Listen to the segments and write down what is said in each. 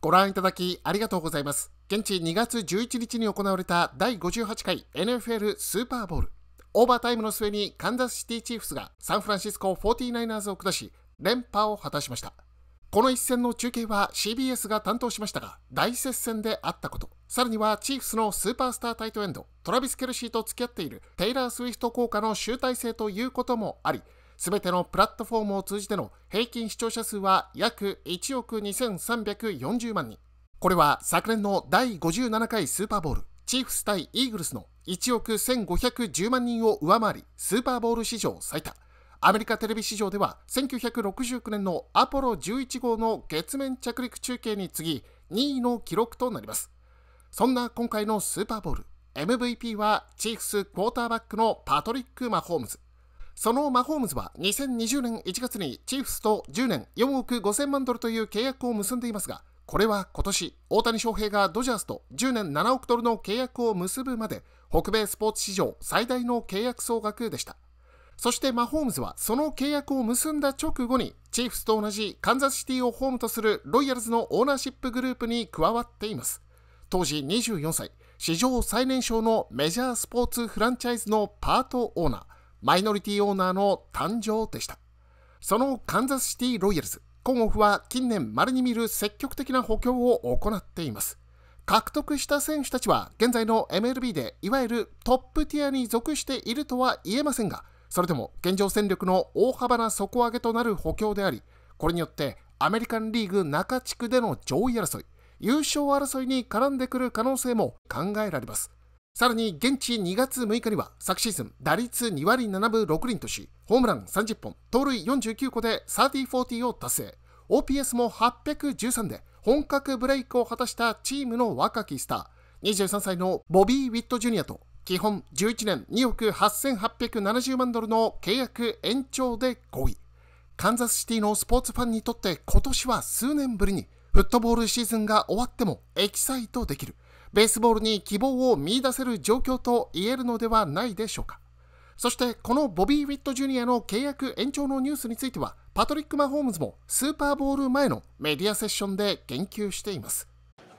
ご覧いただきありがとうございます。現地2月11日に行われた第58回 NFL スーパーボール。オーバータイムの末にカンザスシティチーフスがサンフランシスコ 49ers を下し、連覇を果たしました。この一戦の中継は CBS が担当しましたが、大接戦であったこと。さらには、チーフスのスーパースタータイトエンド、トラビス・ケルシーと付き合っているテイラー・スウィフト効果の集大成ということもあり、全てのプラットフォームを通じての平均視聴者数は約1億2340万人。これは昨年の第57回スーパーボール、チーフス対イーグルスの1億1510万人を上回り、スーパーボール史上最多。アメリカテレビ史上では1969年のアポロ11号の月面着陸中継に次ぎ2位の記録となります。そんな今回のスーパーボール、MVP はチーフスクォーターバックのパトリック・マホームズ。そのマホームズは2020年1月にチーフスと10年4億5000万ドルという契約を結んでいますが、これは今年、大谷翔平がドジャースと10年7億ドルの契約を結ぶまで、北米スポーツ史上最大の契約総額でした。そしてマホームズはその契約を結んだ直後にチーフスと同じカンザスシティをホームとするロイヤルズのオーナーシップグループに加わっています。当時24歳、史上最年少のメジャースポーツフランチャイズのパートオーナー。マイノリティオーナーの誕生でした。そのカンザスシティロイヤルズ、コンオフは近年稀に見る積極的な補強を行っています。獲得した選手たちは現在の MLB でいわゆるトップティアに属しているとは言えませんが、それでも現状戦力の大幅な底上げとなる補強であり、これによってアメリカンリーグ中地区での上位争い、優勝争いに絡んでくる可能性も考えられます。さらに現地2月6日には昨シーズン打率2割7分6厘とし、ホームラン30本、盗塁49個で30-40を達成。OPS も813で本格ブレイクを果たしたチームの若きスター、23歳のボビー・ウィット・ジュニアと基本11年2億8870万ドルの契約延長で合意。カンザスシティのスポーツファンにとって今年は数年ぶりにフットボールシーズンが終わってもエキサイトできる。ベースボールに希望を見いだせる状況と言えるのではないでしょうか。そしてこのボビー・ウィット・ジュニアの契約延長のニュースについてはパトリック・マホームズもスーパーボール前のメディアセッションで言及しています。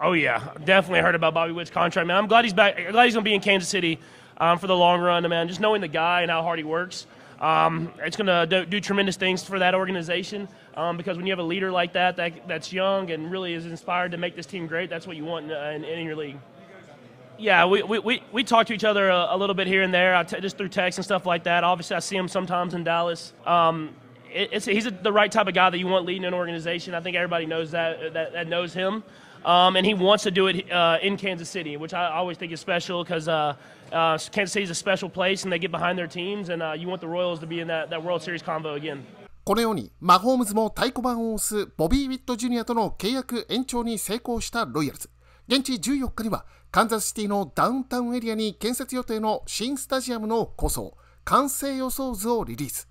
Oh yeah, definitely heard about Bobby Witt's contract, man. I'm glad he's back. I'm glad he's gonna be in Kansas City um, for the long run, man. Just knowing the guy and how hard he works. Um, it's going to do, do, tremendous things for that organization um, because when you have a leader like that, that that's young and really is inspired to make this team great, that's what you want in, in, in your league. Yeah, we, we, we, we talk to each other a, a little bit here and there, just through text and stuff like that. Obviously, I see him sometimes in Dallas. Um, he's a, the right type of guy that you want leading an organization. I think everybody knows that that, that knows him. Um, and he wants to do it uh, in Kansas City, which I always think is special because uh, uh, Kansas City is a special place and they get behind their teams, and uh, you want the Royals to be in that, that World Series combo again. このようにマホームズも太鼓判を押すボビー・ウィット・ジュニアとの契約延長に成功したロイヤルズ現地14日にはカンザスシティのダウンタウンエリアに建設予定の新スタジアムの構想完成予想図をリリース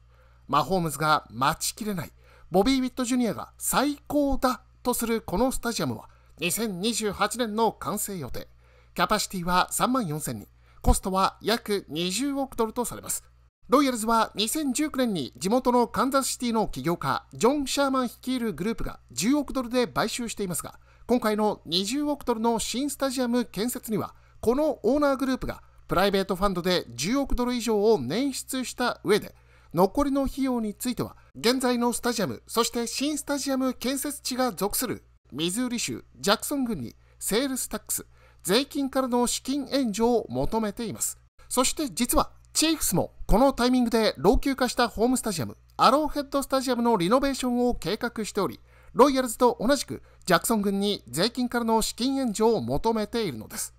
マホームズが待ちきれない、ボビー・ウィット・ジュニアが最高だとするこのスタジアムは、2028年の完成予定。キャパシティは3万4000人、コストは約20億ドルとされます。ロイヤルズは2019年に地元のカンザスシティの起業家、ジョン・シャーマン率いるグループが10億ドルで買収していますが、今回の20億ドルの新スタジアム建設には、このオーナーグループがプライベートファンドで10億ドル以上を捻出した上で、残りの費用については、現在のスタジアム、そして新スタジアム建設地が属するミズーリ州ジャクソン郡にセールスタックス、税金からの資金援助を求めています。そして実は、チーフスもこのタイミングで老朽化したホームスタジアム、アローヘッドスタジアムのリノベーションを計画しており、ロイヤルズと同じくジャクソン軍に税金からの資金援助を求めているのです。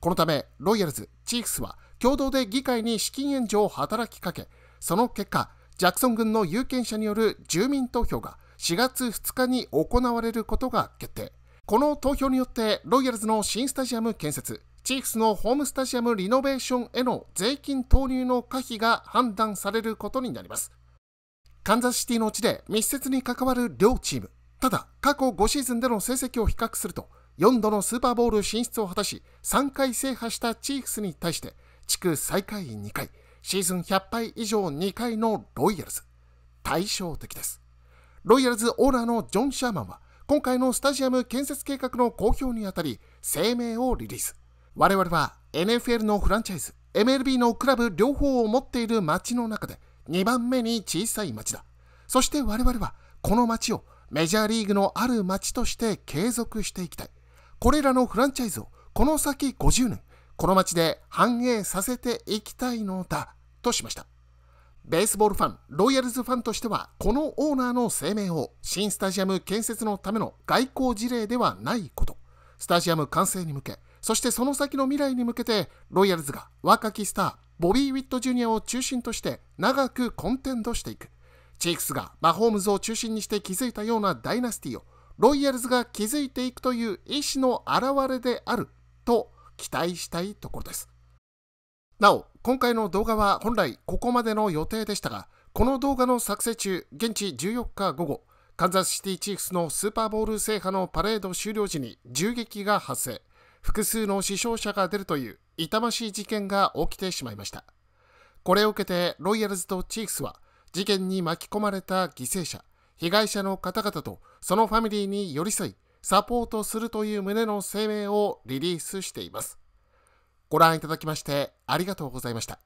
このため、ロイヤルズ、チーフスは共同で議会に資金援助を働きかけ、その結果、ジャクソン軍の有権者による住民投票が4月2日に行われることが決定。この投票によって、ロイヤルズの新スタジアム建設、チーフスのホームスタジアムリノベーションへの税金投入の可否が判断されることになります。カンザスシティの地で密接に関わる両チーム。ただ、過去5シーズンでの成績を比較すると、4度のスーパーボウル進出を果たし、3回制覇したチーフスに対して、地区最下位2回、シーズン100敗以上2回のロイヤルズ。対照的です。ロイヤルズオーナーのジョン・シャーマンは、今回のスタジアム建設計画の公表にあたり、声明をリリース。我々は NFL のフランチャイズ、MLB のクラブ両方を持っている街の中で、2番目に小さい街だ。そして我々は、この街をメジャーリーグのある街として継続していきたい。これらのフランチャイズをこの先50年この街で繁栄させていきたいのだとしました。ベースボールファン、ロイヤルズファンとしては、このオーナーの声明を新スタジアム建設のための外交事例ではないこと、スタジアム完成に向け、そしてその先の未来に向けて、ロイヤルズが若きスター、ボビー・ウィット・ジュニアを中心として長くコンテンドしていく。チークスがマホームズを中心にして築いたようなダイナスティをロイヤルズが築いていくという意思の表れであると期待したいところです。なお、今回の動画は本来ここまでの予定でしたが、この動画の作成中、現地14日午後、カンザスシティチーフスのスーパーボール制覇のパレード終了時に銃撃が発生、複数の死傷者が出るという痛ましい事件が起きてしまいました。これを受けてロイヤルズとチーフスは事件に巻き込まれた犠牲者、被害者の方々とそのファミリーに寄り添い、サポートするという旨の声明をリリースしています。ご覧いただきましてありがとうございました。